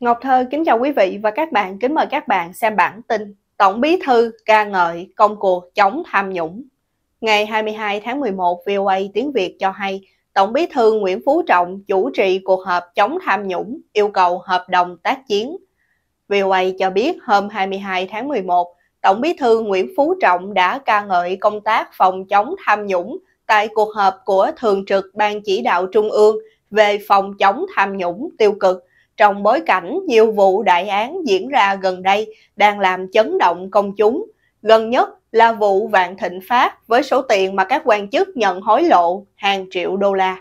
Ngọc Thơ kính chào quý vị và các bạn, kính mời các bạn xem bản tin Tổng Bí thư ca ngợi công cuộc chống tham nhũng. Ngày 22 tháng 11, VOA tiếng Việt cho hay Tổng Bí thư Nguyễn Phú Trọng chủ trì cuộc họp chống tham nhũng, yêu cầu hợp đồng tác chiến. VOA cho biết hôm 22 tháng 11, Tổng Bí thư Nguyễn Phú Trọng đã ca ngợi công tác phòng chống tham nhũng tại cuộc họp của Thường trực Ban chỉ đạo Trung ương về phòng chống tham nhũng tiêu cực trong bối cảnh nhiều vụ đại án diễn ra gần đây đang làm chấn động công chúng. Gần nhất là vụ Vạn Thịnh Phát với số tiền mà các quan chức nhận hối lộ hàng triệu đô la.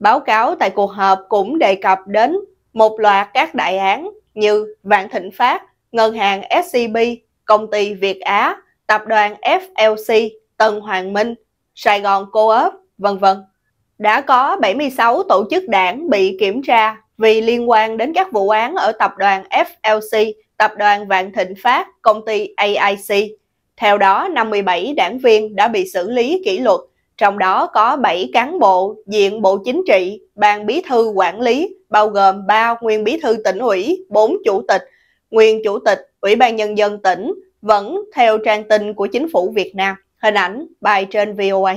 Báo cáo tại cuộc họp cũng đề cập đến một loạt các đại án như Vạn Thịnh Phát, Ngân hàng SCB, Công ty Việt Á, Tập đoàn FLC, Tân Hoàng Minh, Sài Gòn Co-op, vân vân. Đã có 76 tổ chức đảng bị kiểm tra vì liên quan đến các vụ án ở tập đoàn FLC, tập đoàn Vạn Thịnh Phát, công ty AIC. Theo đó, 57 đảng viên đã bị xử lý kỷ luật, trong đó có 7 cán bộ diện Bộ Chính trị, Ban Bí thư quản lý, bao gồm 3 nguyên bí thư tỉnh ủy, 4 chủ tịch, nguyên chủ tịch Ủy ban Nhân dân tỉnh, vẫn theo trang tin của chính phủ Việt Nam. Hình ảnh bài trên VOA.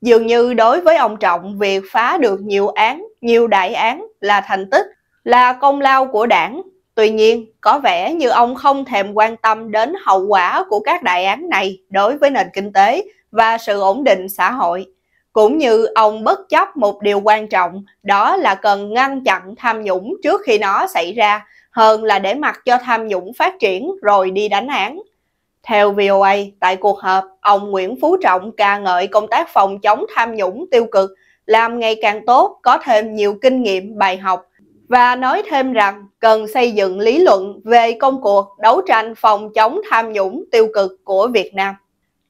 Dường như đối với ông Trọng, việc phá được nhiều án nhiều đại án là thành tích, là công lao của đảng. Tuy nhiên, có vẻ như ông không thèm quan tâm đến hậu quả của các đại án này đối với nền kinh tế và sự ổn định xã hội. Cũng như ông bất chấp một điều quan trọng, đó là cần ngăn chặn tham nhũng trước khi nó xảy ra, hơn là để mặc cho tham nhũng phát triển rồi đi đánh án. Theo VOA, tại cuộc họp, ông Nguyễn Phú Trọng ca ngợi công tác phòng chống tham nhũng tiêu cực làm ngày càng tốt, có thêm nhiều kinh nghiệm, bài học và nói thêm rằng cần xây dựng lý luận về công cuộc đấu tranh phòng chống tham nhũng tiêu cực của Việt Nam.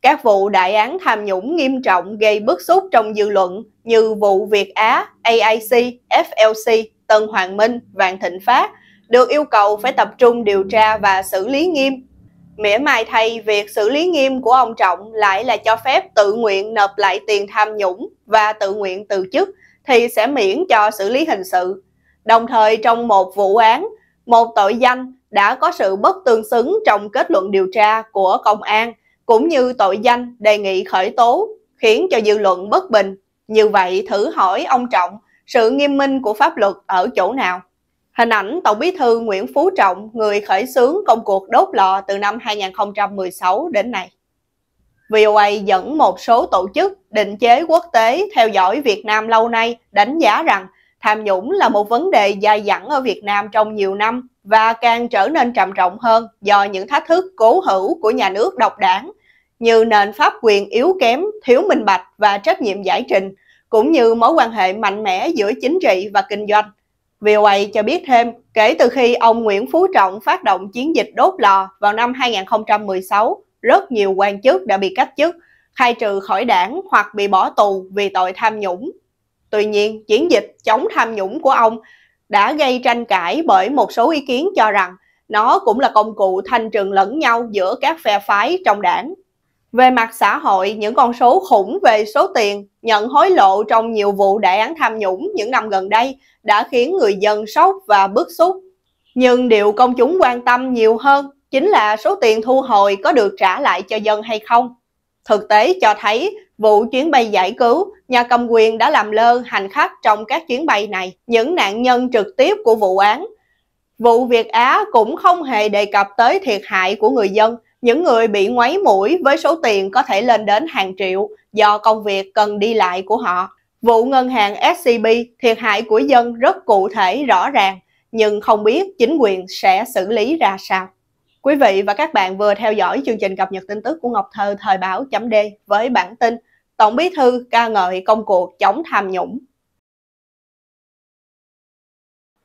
Các vụ đại án tham nhũng nghiêm trọng gây bức xúc trong dư luận như vụ Việt Á, AIC, FLC, Tân Hoàng Minh, Vạn Thịnh Phát được yêu cầu phải tập trung điều tra và xử lý nghiêm Mỉa mai thay việc xử lý nghiêm của ông Trọng lại là cho phép tự nguyện nộp lại tiền tham nhũng và tự nguyện từ chức thì sẽ miễn cho xử lý hình sự. Đồng thời trong một vụ án, một tội danh đã có sự bất tương xứng trong kết luận điều tra của công an cũng như tội danh đề nghị khởi tố khiến cho dư luận bất bình. Như vậy thử hỏi ông Trọng, sự nghiêm minh của pháp luật ở chỗ nào? Hình ảnh Tổng bí thư Nguyễn Phú Trọng, người khởi xướng công cuộc đốt lò từ năm 2016 đến nay. VOA dẫn một số tổ chức, định chế quốc tế theo dõi Việt Nam lâu nay đánh giá rằng tham nhũng là một vấn đề dài dẳng ở Việt Nam trong nhiều năm và càng trở nên trầm trọng hơn do những thách thức cố hữu của nhà nước độc đảng như nền pháp quyền yếu kém, thiếu minh bạch và trách nhiệm giải trình, cũng như mối quan hệ mạnh mẽ giữa chính trị và kinh doanh. VOA cho biết thêm, kể từ khi ông Nguyễn Phú Trọng phát động chiến dịch đốt lò vào năm 2016, rất nhiều quan chức đã bị cách chức, khai trừ khỏi đảng hoặc bị bỏ tù vì tội tham nhũng. Tuy nhiên, chiến dịch chống tham nhũng của ông đã gây tranh cãi bởi một số ý kiến cho rằng nó cũng là công cụ thanh trừng lẫn nhau giữa các phe phái trong đảng. Về mặt xã hội, những con số khủng về số tiền nhận hối lộ trong nhiều vụ đại án tham nhũng những năm gần đây đã khiến người dân sốc và bức xúc. Nhưng điều công chúng quan tâm nhiều hơn chính là số tiền thu hồi có được trả lại cho dân hay không. Thực tế cho thấy vụ chuyến bay giải cứu, nhà cầm quyền đã làm lơ hành khách trong các chuyến bay này, những nạn nhân trực tiếp của vụ án. Vụ Việt Á cũng không hề đề cập tới thiệt hại của người dân những người bị ngoáy mũi với số tiền có thể lên đến hàng triệu do công việc cần đi lại của họ. Vụ ngân hàng SCB thiệt hại của dân rất cụ thể rõ ràng, nhưng không biết chính quyền sẽ xử lý ra sao. Quý vị và các bạn vừa theo dõi chương trình cập nhật tin tức của Ngọc Thơ thời báo chấm D với bản tin Tổng bí thư ca ngợi công cuộc chống tham nhũng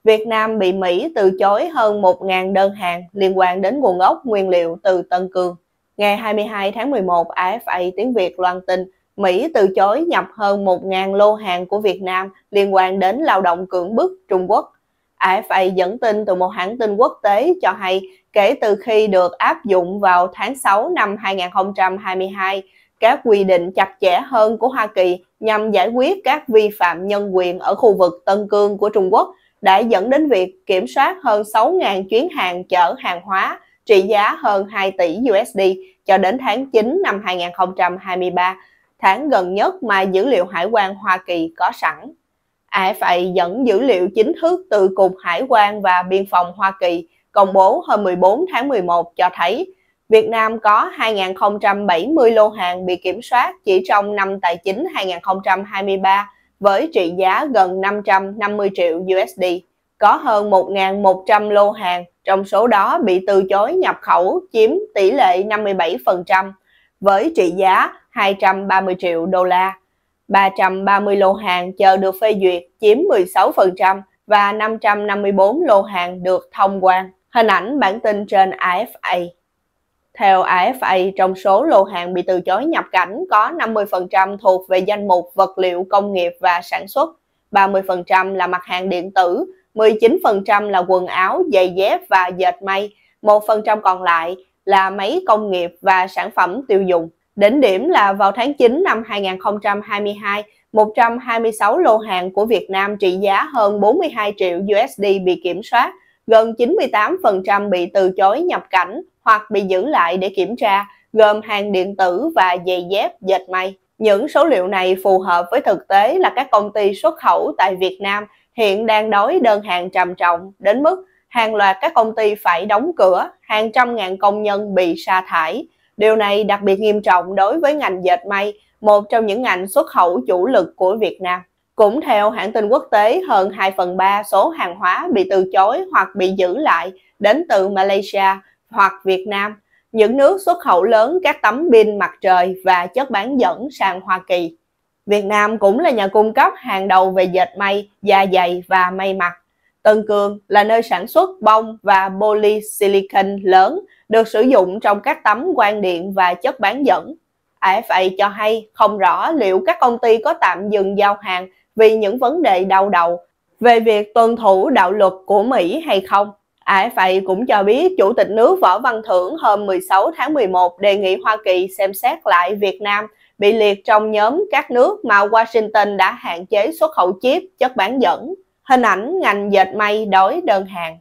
Việt Nam bị Mỹ từ chối hơn 1.000 đơn hàng liên quan đến nguồn gốc nguyên liệu từ Tân Cương. Ngày 22 tháng 11, AFA tiếng Việt loan tin Mỹ từ chối nhập hơn 1.000 lô hàng của Việt Nam liên quan đến lao động cưỡng bức Trung Quốc. AFA dẫn tin từ một hãng tin quốc tế cho hay kể từ khi được áp dụng vào tháng 6 năm 2022, các quy định chặt chẽ hơn của Hoa Kỳ nhằm giải quyết các vi phạm nhân quyền ở khu vực Tân Cương của Trung Quốc – đã dẫn đến việc kiểm soát hơn 6.000 chuyến hàng chở hàng hóa trị giá hơn 2 tỷ USD cho đến tháng 9 năm 2023, tháng gần nhất mà dữ liệu hải quan Hoa Kỳ có sẵn. AFA dẫn dữ liệu chính thức từ Cục Hải quan và Biên phòng Hoa Kỳ công bố hôm 14 tháng 11 cho thấy Việt Nam có 2.070 lô hàng bị kiểm soát chỉ trong năm tài chính 2023 với trị giá gần 550 triệu USD. Có hơn 1.100 lô hàng, trong số đó bị từ chối nhập khẩu chiếm tỷ lệ 57%, với trị giá 230 triệu đô la. 330 lô hàng chờ được phê duyệt chiếm 16% và 554 lô hàng được thông quan. Hình ảnh bản tin trên AFA. Theo AFA, trong số lô hàng bị từ chối nhập cảnh có 50% thuộc về danh mục vật liệu công nghiệp và sản xuất, 30% là mặt hàng điện tử, 19% là quần áo, giày dép và dệt may, 1% còn lại là máy công nghiệp và sản phẩm tiêu dùng. Đỉnh điểm là vào tháng 9 năm 2022, 126 lô hàng của Việt Nam trị giá hơn 42 triệu USD bị kiểm soát, gần 98% bị từ chối nhập cảnh, hoặc bị giữ lại để kiểm tra, gồm hàng điện tử và giày dép, dệt may. Những số liệu này phù hợp với thực tế là các công ty xuất khẩu tại Việt Nam hiện đang đói đơn hàng trầm trọng đến mức hàng loạt các công ty phải đóng cửa, hàng trăm ngàn công nhân bị sa thải. Điều này đặc biệt nghiêm trọng đối với ngành dệt may, một trong những ngành xuất khẩu chủ lực của Việt Nam. Cũng theo hãng tin quốc tế, hơn 2 phần 3 số hàng hóa bị từ chối hoặc bị giữ lại đến từ Malaysia, hoặc Việt Nam, những nước xuất khẩu lớn các tấm pin mặt trời và chất bán dẫn sang Hoa Kỳ. Việt Nam cũng là nhà cung cấp hàng đầu về dệt may, da dày và may mặc. Tân Cương là nơi sản xuất bông và polysilicon lớn được sử dụng trong các tấm quang điện và chất bán dẫn. AFA cho hay không rõ liệu các công ty có tạm dừng giao hàng vì những vấn đề đau đầu về việc tuân thủ đạo luật của Mỹ hay không. AFA cũng cho biết Chủ tịch nước Võ Văn Thưởng hôm 16 tháng 11 đề nghị Hoa Kỳ xem xét lại Việt Nam bị liệt trong nhóm các nước mà Washington đã hạn chế xuất khẩu chip, chất bán dẫn. Hình ảnh ngành dệt may đói đơn hàng.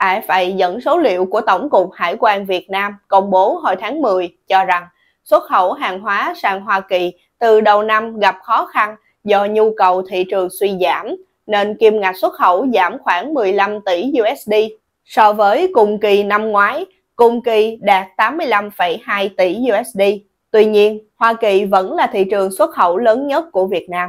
AFA dẫn số liệu của Tổng cục Hải quan Việt Nam công bố hồi tháng 10 cho rằng xuất khẩu hàng hóa sang Hoa Kỳ từ đầu năm gặp khó khăn do nhu cầu thị trường suy giảm, nên kim ngạch xuất khẩu giảm khoảng 15 tỷ USD so với cùng kỳ năm ngoái, cùng kỳ đạt 85,2 tỷ USD. Tuy nhiên, Hoa Kỳ vẫn là thị trường xuất khẩu lớn nhất của Việt Nam.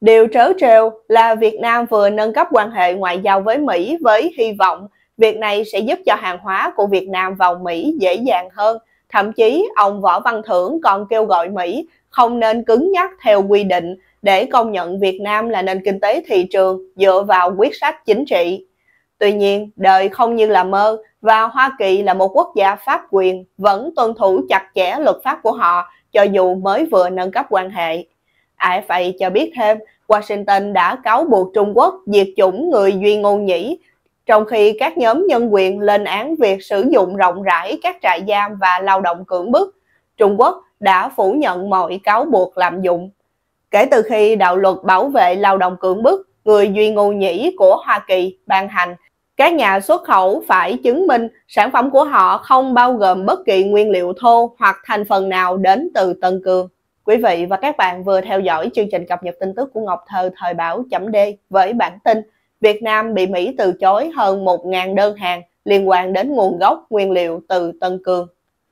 Điều trớ trêu là Việt Nam vừa nâng cấp quan hệ ngoại giao với Mỹ với hy vọng việc này sẽ giúp cho hàng hóa của Việt Nam vào Mỹ dễ dàng hơn. Thậm chí, ông Võ Văn Thưởng còn kêu gọi Mỹ không nên cứng nhắc theo quy định để công nhận Việt Nam là nền kinh tế thị trường dựa vào quyết sách chính trị. Tuy nhiên, đời không như là mơ và Hoa Kỳ là một quốc gia pháp quyền vẫn tuân thủ chặt chẽ luật pháp của họ cho dù mới vừa nâng cấp quan hệ. Ai vậy cho biết thêm, Washington đã cáo buộc Trung Quốc diệt chủng người Duy ngô Nhĩ, trong khi các nhóm nhân quyền lên án việc sử dụng rộng rãi các trại giam và lao động cưỡng bức. Trung Quốc đã phủ nhận mọi cáo buộc làm dụng kể từ khi đạo luật bảo vệ lao động cưỡng bức, người duy ngụ nhĩ của Hoa Kỳ ban hành. Các nhà xuất khẩu phải chứng minh sản phẩm của họ không bao gồm bất kỳ nguyên liệu thô hoặc thành phần nào đến từ Tân Cương. Quý vị và các bạn vừa theo dõi chương trình cập nhật tin tức của Ngọc Thơ thời báo chấm D với bản tin Việt Nam bị Mỹ từ chối hơn 1.000 đơn hàng liên quan đến nguồn gốc nguyên liệu từ Tân Cương.